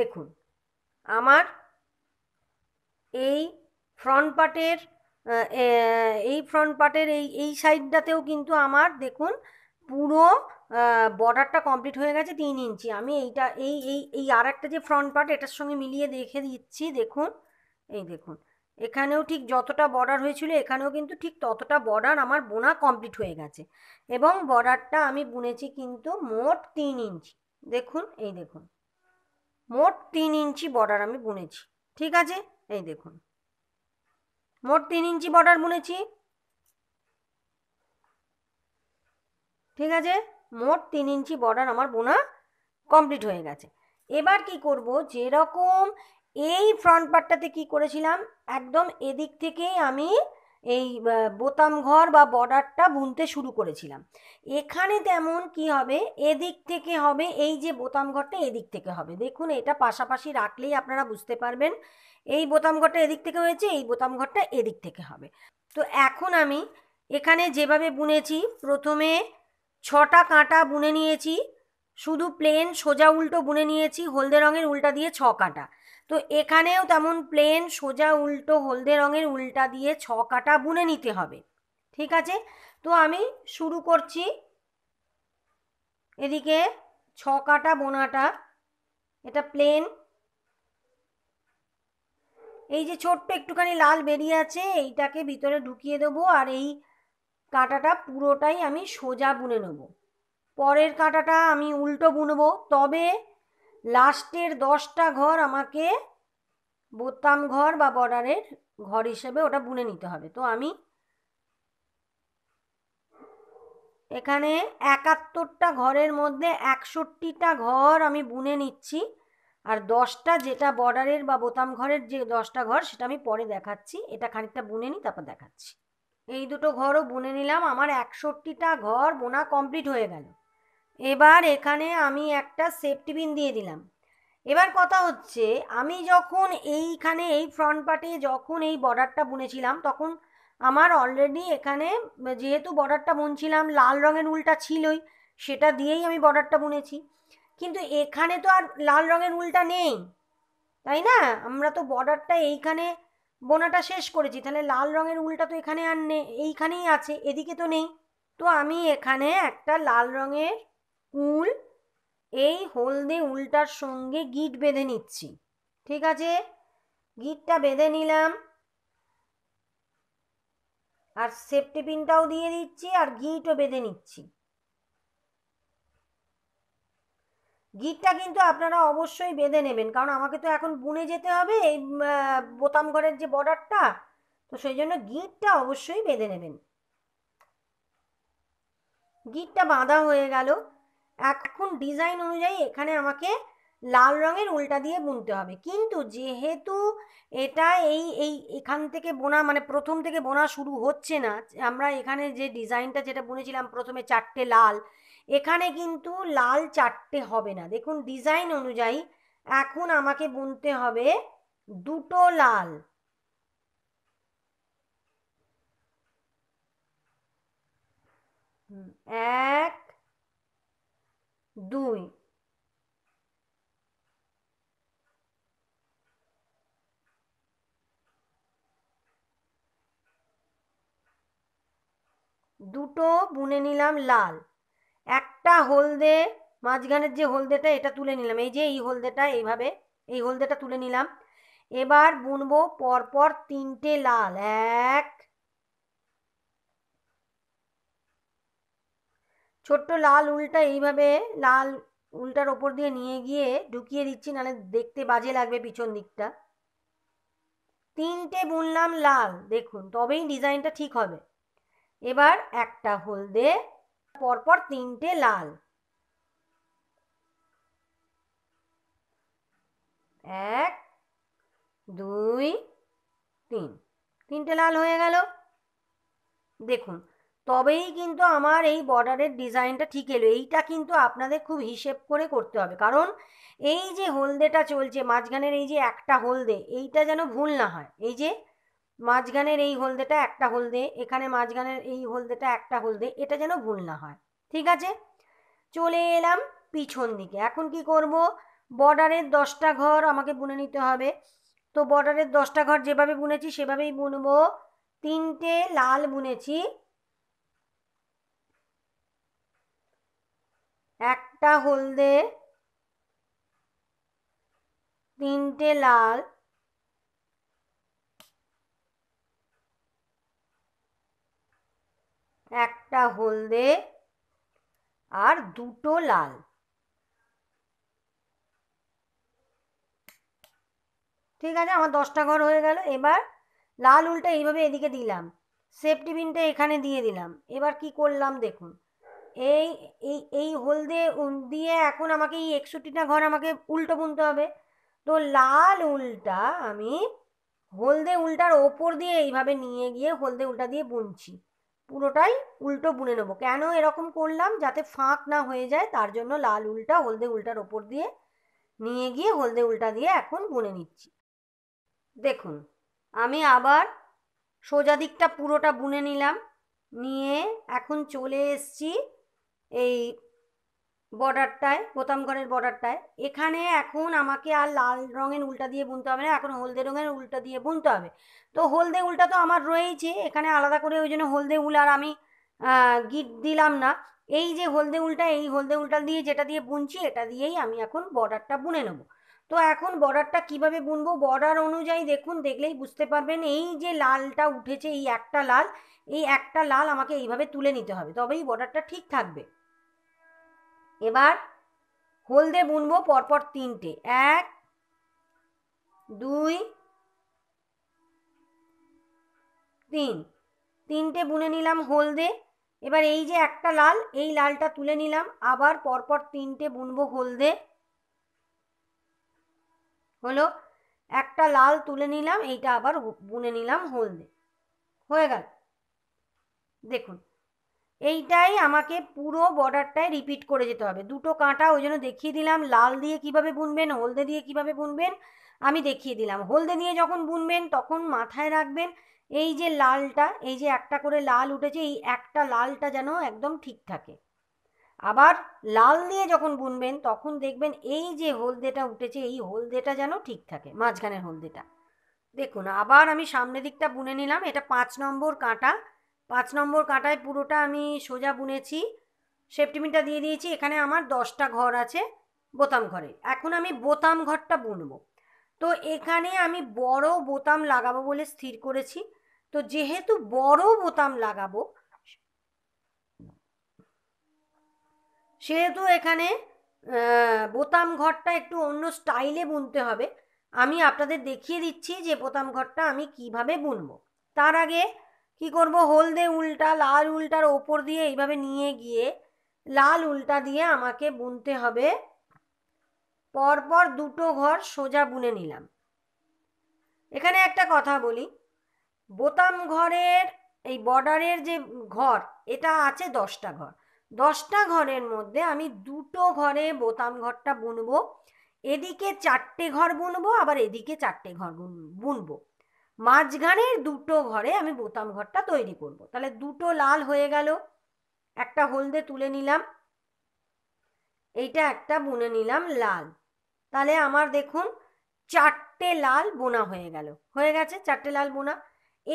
দেখুন আমার এই ফ্রন্ট পার্টের এই ফ্রন্ট পার্টের এই এই সাইডটাতেও কিন্তু আমার দেখুন পুরো বর্ডারটা কমপ্লিট হয়ে গেছে তিন ইঞ্চি আমি এইটা এই এই এই আর একটা যে ফ্রন্ট পার্ট এটার সঙ্গে মিলিয়ে দেখে দিচ্ছি দেখুন এই দেখুন এখানেও ঠিক যতটা বর্ডার হয়েছিল এখানেও কিন্তু ঠিক ততটা বর্ডার আমার বোনা কমপ্লিট হয়ে গেছে এবং বর্ডারটা আমি বুনেছি কিন্তু মোট তিন ইঞ্চি দেখুন এই দেখুন মোট তিন ইঞ্চি বর্ডার আমি বুনেছি ঠিক আছে এই দেখুন মোট তিন ইঞ্চি বর্ডার বুনেছি ঠিক আছে মোট তিন ইঞ্চি বর্ডার আমার বোনা কমপ্লিট হয়ে গেছে এবার কি করব যেরকম এই ফ্রন্ট পার্টটাতে কি করেছিলাম একদম এদিক থেকেই আমি এই বোতাম ঘর বা বর্ডারটা বুনতে শুরু করেছিলাম এখানে তেমন কি হবে এদিক থেকে হবে এই যে বোতাম ঘরটা এদিক থেকে হবে দেখুন এটা পাশাপাশি রাখলেই আপনারা বুঝতে পারবেন এই বোতাম ঘরটা এদিক থেকে হয়েছে এই বোতাম ঘরটা এদিক থেকে হবে তো এখন আমি এখানে যেভাবে বুনেছি প্রথমে ছটা কাঁটা বুনে নিয়েছি শুধু প্লেন সোজা উল্টো বুনে নিয়েছি হলদে রঙের উল্টা দিয়ে ছ কাঁটা তো এখানেও তেমন প্লেন সোজা উল্টো হলদে রঙের উল্টা দিয়ে ছ কাটা বুনে নিতে হবে ঠিক আছে তো আমি শুরু করছি এদিকে ছ কাটা বোনাটা এটা প্লেন এই যে ছোট্ট একটুখানি লাল বেরিয়ে আছে এইটাকে ভিতরে ঢুকিয়ে দেবো আর এই কাঁটাটা পুরোটাই আমি সোজা বুনে নেব পরের কাঁটাটা আমি উল্টো বুনবো তবে লাস্টের দশটা ঘর আমাকে বোতাম ঘর বা বর্ডারের ঘর হিসেবে ওটা বুনে নিতে হবে তো আমি এখানে একাত্তরটা ঘরের মধ্যে একষট্টিটা ঘর আমি বুনে নিচ্ছি আর দশটা যেটা বর্ডারের বা বোতাম ঘরের যে দশটা ঘর সেটা আমি পরে দেখাচ্ছি এটা খানিকটা বুনে নিই তারপর দেখাচ্ছি এই দুটো ঘরও বুনে নিলাম আমার একষট্টিটা ঘর বোনা কমপ্লিট হয়ে গেল এবার এখানে আমি একটা সেফটি পিন দিয়ে দিলাম এবার কথা হচ্ছে আমি যখন এইখানে এই ফ্রন্ট পার্টে যখন এই বর্ডারটা বুনেছিলাম তখন আমার অলরেডি এখানে যেহেতু বর্ডারটা বুনছিলাম লাল রঙের উলটা ছিলই সেটা দিয়েই আমি বর্ডারটা বুনেছি কিন্তু এখানে তো আর লাল রঙের উলটা নেই তাই না আমরা তো বর্ডারটা এইখানে বোনাটা শেষ করেছি তাহলে লাল রঙের উলটা তো এখানে আর নেই এইখানেই আছে এদিকে তো নেই তো আমি এখানে একটা লাল রঙের উল এই হলদে উলটার সঙ্গে গিট বেঁধে নিচ্ছি ঠিক আছে গিটটা বেঁধে নিলাম আর সেফটি পিনটাও দিয়ে দিচ্ছি আর গিটও বেঁধে নিচ্ছি গিটটা কিন্তু আপনারা অবশ্যই বেঁধে নেবেন কারণ আমাকে তো এখন বুনে যেতে হবে এই বোতাম ঘরের যে বর্ডারটা তো সেই জন্য গিটটা অবশ্যই বেঁধে নেবেন গিটটা বাঁধা হয়ে গেল এখন ডিজাইন অনুযায়ী এখানে আমাকে লাল রঙের উল্টা দিয়ে বুনতে হবে কিন্তু যেহেতু এটা এই এই এখান থেকে বোনা মানে প্রথম থেকে বোনা শুরু হচ্ছে না আমরা এখানে যে ডিজাইনটা যেটা বুনেছিলাম প্রথমে চারটে লাল এখানে কিন্তু লাল চারটে হবে না দেখুন ডিজাইন অনুযায়ী এখন আমাকে বুনতে হবে দুটো লাল এক দুই দুটো বুনে নিলাম লাল একটা হলদে মাঝখানের যে হলদেটা এটা তুলে নিলাম এই যে এই হলদেটা এইভাবে এই হলদেটা তুলে নিলাম এবার বুনবো পরপর তিনটে লাল এক ছোট্ট লাল উলটা এইভাবে লাল উলটার ওপর দিয়ে নিয়ে গিয়ে ঢুকিয়ে দিচ্ছি নাহলে দেখতে বাজে লাগবে পিছন দিকটা তিনটে বুনলাম লাল দেখুন তবেই ডিজাইনটা ঠিক হবে এবার একটা হলদে পরপর তিনটে লাল এক দুই তিন তিনটে লাল হয়ে গেল দেখুন তবেই কিন্তু আমার এই বর্ডারের ডিজাইনটা ঠিক এলো এইটা কিন্তু আপনাদের খুব হিসেব করে করতে হবে কারণ এই যে হলদেটা চলছে মাঝখানের এই যে একটা হলদে এইটা যেন ভুল না হয় এই যে মাঝখানের এই হলদেটা একটা হলদে এখানে মাঝখানের এই হলদেটা একটা হলদে এটা যেন ভুল না হয় ঠিক আছে চলে এলাম পিছন দিকে এখন কি করব বর্ডারের দশটা ঘর আমাকে বুনে নিতে হবে তো বর্ডারের দশটা ঘর যেভাবে বুনেছি সেভাবেই বুনবো তিনটে লাল বুনেছি একটা হলদে তিনটে লাল একটা হলদে আর দুটো লাল ঠিক আছে আমার দশটা ঘর হয়ে গেল এবার লাল উলটা এইভাবে এদিকে দিলাম সেফটি বিনটা এখানে দিয়ে দিলাম এবার কি করলাম দেখুন এই এই এই হলদে দিয়ে এখন আমাকে এই একষট্টিটা ঘর আমাকে উল্টো বুনতে হবে তো লাল উলটা আমি হলদে উলটার ওপর দিয়ে এইভাবে নিয়ে গিয়ে হলদে উল্টা দিয়ে বুনছি পুরোটাই উল্টো বুনে নেবো কেন এরকম করলাম যাতে ফাঁক না হয়ে যায় তার জন্য লাল উলটা হলদে উল্টার ওপর দিয়ে নিয়ে গিয়ে হলদে উলটা দিয়ে এখন বুনে নিচ্ছি দেখুন আমি আবার সোজা দিকটা পুরোটা বুনে নিলাম নিয়ে এখন চলে এসছি এই বর্ডারটায় গোতামগড়ের বর্ডারটায় এখানে এখন আমাকে আর লাল রঙের উল্টা দিয়ে বুনতে হবে না এখন হলদে রঙের উল্টা দিয়ে বুনতে হবে তো হলদে উলটা তো আমার রয়েইছে এখানে আলাদা করে ওই জন্য হলদে উল আর আমি গিট দিলাম না এই যে হলদে উলটা এই হলদে উলটা দিয়ে যেটা দিয়ে বুনছি এটা দিয়েই আমি এখন বর্ডারটা বুনে নেব তো এখন বর্ডারটা কিভাবে বুনবো বর্ডার অনুযায়ী দেখুন দেখলেই বুঝতে পারবেন এই যে লালটা উঠেছে এই একটা লাল এই একটা লাল আমাকে এইভাবে তুলে নিতে হবে তবেই বর্ডারটা ঠিক থাকবে এবার হলদে বুনবো পরপর তিনটে এক দুই তিন তিনটে বুনে নিলাম হলদে এবার এই যে একটা লাল এই লালটা তুলে নিলাম আবার পরপর তিনটে বুনবো হলদে হলো একটা লাল তুলে নিলাম এইটা আবার বুনে নিলাম হলদে হয়ে গেল দেখুন এইটাই আমাকে পুরো বর্ডারটায় রিপিট করে যেতে হবে দুটো কাঁটা ওই জন্য দেখিয়ে দিলাম লাল দিয়ে কিভাবে বুনবেন হলদে দিয়ে কিভাবে বুনবেন আমি দেখিয়ে দিলাম হলদে দিয়ে যখন বুনবেন তখন মাথায় রাখবেন এই যে লালটা এই যে একটা করে লাল উঠেছে এই একটা লালটা যেন একদম ঠিক থাকে আবার লাল দিয়ে যখন বুনবেন তখন দেখবেন এই যে হলদেটা উঠেছে এই হলদেটা যেন ঠিক থাকে মাঝখানের হলদেটা দেখুন আবার আমি সামনের দিকটা বুনে নিলাম এটা পাঁচ নম্বর কাঁটা পাঁচ নম্বর কাঁটায় পুরোটা আমি সোজা বুনেছি সেফটিমিনটা দিয়ে দিয়েছি এখানে আমার দশটা ঘর আছে বোতাম ঘরে এখন আমি বোতাম ঘরটা বুনবো তো এখানে আমি বড় বোতাম লাগাবো বলে স্থির করেছি তো যেহেতু বড় বোতাম লাগাবো সেহেতু এখানে বোতাম ঘরটা একটু অন্য স্টাইলে বুনতে হবে আমি আপনাদের দেখিয়ে দিচ্ছি যে বোতাম ঘরটা আমি কিভাবে বুনবো তার আগে কি করব হলদে উল্টা লাল উল্টার ওপর দিয়ে এইভাবে নিয়ে গিয়ে লাল উল্টা দিয়ে আমাকে বুনতে হবে পরপর দুটো ঘর সোজা বুনে নিলাম এখানে একটা কথা বলি বোতাম ঘরের এই বর্ডারের যে ঘর এটা আছে দশটা ঘর দশটা ঘরের মধ্যে আমি দুটো ঘরে বোতাম ঘরটা বুনবো এদিকে চারটে ঘর বুনবো আবার এদিকে চারটে ঘর বুনবো মাঝখানের দুটো ঘরে আমি বোতাম ঘরটা তৈরি করব। তাহলে দুটো লাল হয়ে গেল একটা হলদে তুলে নিলাম এইটা একটা বুনে নিলাম লাল তাহলে আমার দেখুন চারটে লাল বোনা হয়ে গেল হয়ে গেছে চারটে লাল বোনা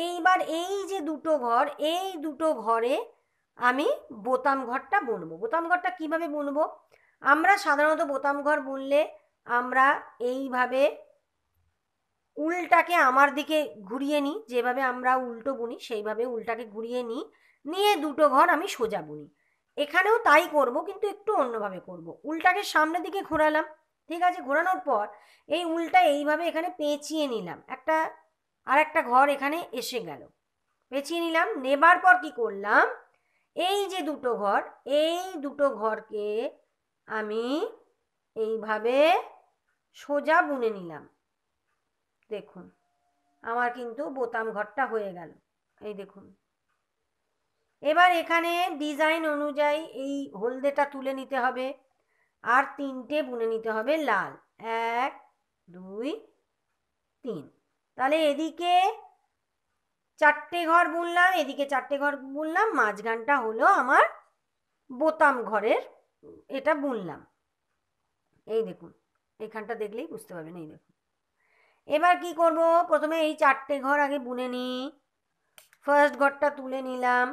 এইবার এই যে দুটো ঘর এই দুটো ঘরে আমি বোতাম ঘরটা বুনবো বোতাম ঘরটা কিভাবে বুনবো আমরা সাধারণত বোতাম ঘর বুনলে আমরা এইভাবে উলটাকে আমার দিকে ঘুরিয়ে নিই যেভাবে আমরা উল্টো বুনি সেইভাবে উলটাকে ঘুরিয়ে নিই নিয়ে দুটো ঘর আমি সোজা বুনি এখানেও তাই করব কিন্তু একটু অন্যভাবে করব। উলটাকে সামনের দিকে ঘোরালাম ঠিক আছে ঘোরানোর পর এই উলটা এইভাবে এখানে পেঁচিয়ে নিলাম একটা আর একটা ঘর এখানে এসে গেল পেঁচিয়ে নিলাম নেবার পর কি করলাম এই যে দুটো ঘর এই দুটো ঘরকে আমি এইভাবে সোজা বুনে নিলাম দেখুন আমার কিন্তু বোতাম ঘরটা হয়ে গেল এই দেখুন এবার এখানে ডিজাইন অনুযায়ী এই হলদেটা তুলে নিতে হবে আর তিনটে বুনে নিতে হবে লাল এক দুই তিন তাহলে এদিকে চারটে ঘর বুনলাম এদিকে চারটে ঘর বুনলাম মাঝখানটা হলো আমার বোতাম ঘরের এটা বুনলাম এই দেখুন এখানটা দেখলেই বুঝতে পারবেন এই দেখুন এবার কি করব প্রথমে এই চারটে ঘর আগে বুনে নিই ফার্স্ট ঘরটা তুলে নিলাম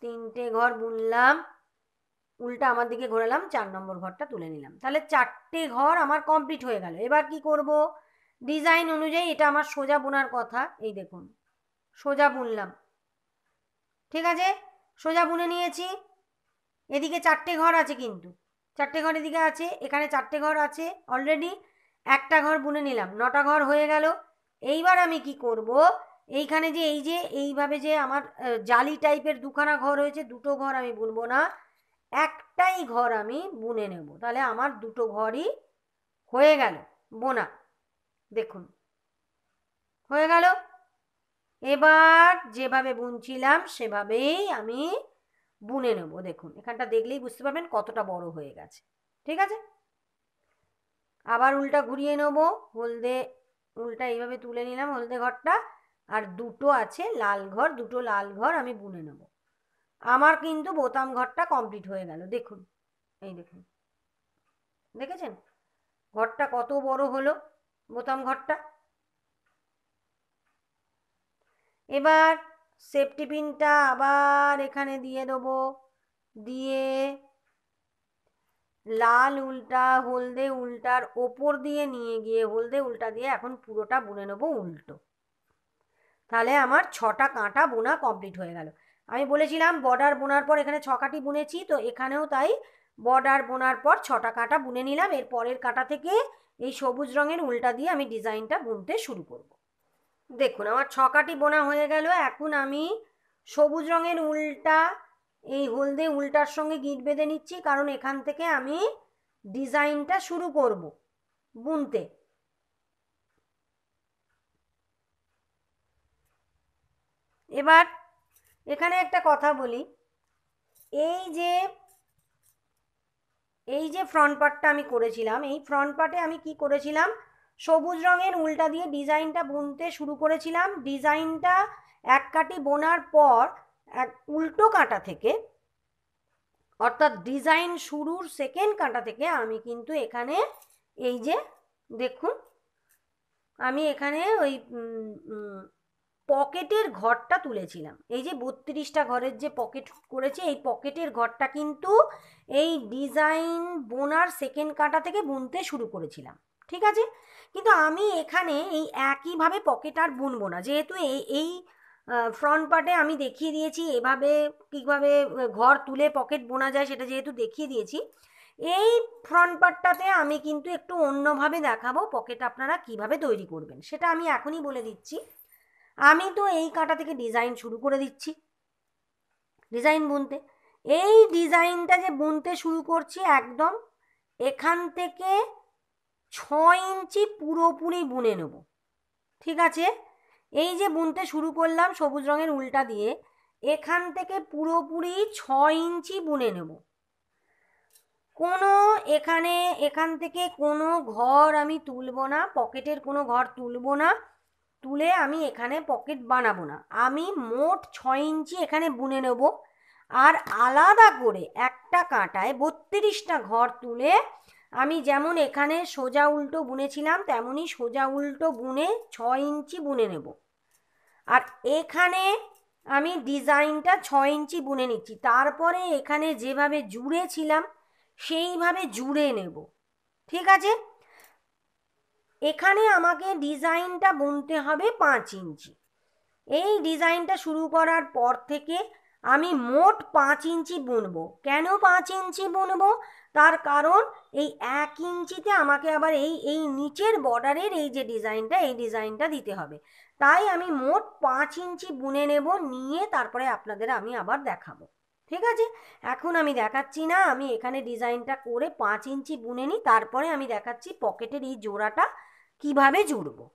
তিনটে ঘর বুনলাম উল্টা আমার দিকে ঘোরালাম চার নম্বর ঘরটা তুলে নিলাম তাহলে চারটে ঘর আমার কমপ্লিট হয়ে গেল এবার কি করব ডিজাইন অনুযায়ী এটা আমার সোজা বোনার কথা এই দেখুন সোজা বুনলাম ঠিক আছে সোজা বুনে নিয়েছি এদিকে চারটে ঘর আছে কিন্তু চারটে ঘরের দিকে আছে এখানে চারটে ঘর আছে অলরেডি একটা ঘর বুনে নিলাম নটা ঘর হয়ে গেল এইবার আমি কি করব এইখানে যে এই যে এইভাবে যে আমার জালি টাইপের দুখানা ঘর হয়েছে দুটো ঘর আমি বুনব না একটাই ঘর আমি বুনে নেব তাহলে আমার দুটো ঘরই হয়ে গেল বোনা দেখুন হয়ে গেল এবার যেভাবে বুনছিলাম সেভাবেই আমি বুনে নেব দেখুন এখানটা দেখলেই বুঝতে পারবেন কতটা বড় হয়ে গেছে ঠিক আছে আবার উল্টা ঘুরিয়ে নেব হলদে উল্টা এইভাবে তুলে নিলাম হলদে ঘরটা আর দুটো আছে লাল ঘর দুটো লাল ঘর আমি বুনে নেব আমার কিন্তু বোতাম ঘরটা কমপ্লিট হয়ে গেল দেখুন এই দেখুন দেখেছেন ঘরটা কত বড় হলো বোতাম ঘরটা এবার সেফটি পিনটা আবার এখানে দিয়ে দেবো দিয়ে লাল উল্টা হলদে উল্টার ওপর দিয়ে নিয়ে গিয়ে হলদে উল্টা দিয়ে এখন পুরোটা বুনে নেবো উল্টো তাহলে আমার ছটা কাঁটা বোনা কমপ্লিট হয়ে গেল আমি বলেছিলাম বর্ডার বোনার পর এখানে ছকাটি বুনেছি তো এখানেও তাই বর্ডার বোনার পর ছটা কাঁটা বুনে নিলাম এর পরের কাঁটা থেকে এই সবুজ রঙের উল্টা দিয়ে আমি ডিজাইনটা বুনতে শুরু করব দেখুন আমার ছকাটি বোনা হয়ে গেল এখন আমি সবুজ রঙের উল্টা এই হলদে উল্টার সঙ্গে গিট বেঁধে নিচ্ছি কারণ এখান থেকে আমি ডিজাইনটা শুরু করব বুনতে এবার এখানে একটা কথা বলি এই যে এই যে ফ্রন্ট পার্টটা আমি করেছিলাম এই ফ্রন্ট পার্টে আমি কি করেছিলাম সবুজ রঙের উল্টা দিয়ে ডিজাইনটা বুনতে শুরু করেছিলাম ডিজাইনটা এক কাটি বোনার পর এক উল্টো কাঁটা থেকে অর্থাৎ ডিজাইন শুরুর সেকেন্ড কাঁটা থেকে আমি কিন্তু এখানে এই যে দেখুন আমি এখানে ওই পকেটের ঘরটা তুলেছিলাম এই যে বত্রিশটা ঘরের যে পকেট করেছে এই পকেটের ঘরটা কিন্তু এই ডিজাইন বোনার সেকেন্ড কাঁটা থেকে বুনতে শুরু করেছিলাম ঠিক আছে কিন্তু আমি এখানে এই একইভাবে পকেট আর বুনবো না যেহেতু এই এই ফ্রন্ট পার্টে আমি দেখিয়ে দিয়েছি এভাবে কীভাবে ঘর তুলে পকেট বোনা যায় সেটা যেহেতু দেখিয়ে দিয়েছি এই ফ্রন্ট পার্টটাতে আমি কিন্তু একটু অন্যভাবে দেখাবো পকেট আপনারা কিভাবে তৈরি করবেন সেটা আমি এখনই বলে দিচ্ছি আমি তো এই কাটা থেকে ডিজাইন শুরু করে দিচ্ছি ডিজাইন বুনতে এই ডিজাইনটা যে বুনতে শুরু করছি একদম এখান থেকে ছ ইঞ্চি পুরোপুরি বুনে নেব ঠিক আছে এই যে বুনতে শুরু করলাম সবুজ রঙের উল্টা দিয়ে এখান থেকে পুরোপুরি ছ ইঞ্চি বুনে নেব কোনো এখানে এখান থেকে কোনো ঘর আমি তুলবো না পকেটের কোনো ঘর তুলবো না তুলে আমি এখানে পকেট বানাবো না আমি মোট ছ ইঞ্চি এখানে বুনে নেব আর আলাদা করে একটা কাঁটায় বত্রিশটা ঘর তুলে আমি যেমন এখানে সোজা উল্টো বুনেছিলাম তেমনই সোজা উল্টো বুনে ছ ইঞ্চি বুনে নেব আর এখানে আমি ডিজাইনটা ছ ইঞ্চি বুনে নিচ্ছি তারপরে এখানে যেভাবে জুড়েছিলাম সেইভাবে জুড়ে নেব ঠিক আছে এখানে আমাকে ডিজাইনটা বুনতে হবে পাঁচ ইঞ্চি এই ডিজাইনটা শুরু করার পর থেকে আমি মোট পাঁচ ইঞ্চি বুনবো কেন পাঁচ ইঞ্চি বুনবো তার কারণ এই এক ইঞ্চিতে আমাকে আবার এই এই নিচের বর্ডারের এই যে ডিজাইনটা এই ডিজাইনটা দিতে হবে তাই আমি মোট পাঁচ ইঞ্চি বুনে নেব নিয়ে তারপরে আপনাদের আমি আবার দেখাবো ঠিক আছে এখন আমি দেখাচ্ছি না আমি এখানে ডিজাইনটা করে পাঁচ ইঞ্চি বুনে নিই তারপরে আমি দেখাচ্ছি পকেটের এই জোড়াটা কিভাবে জুড়বো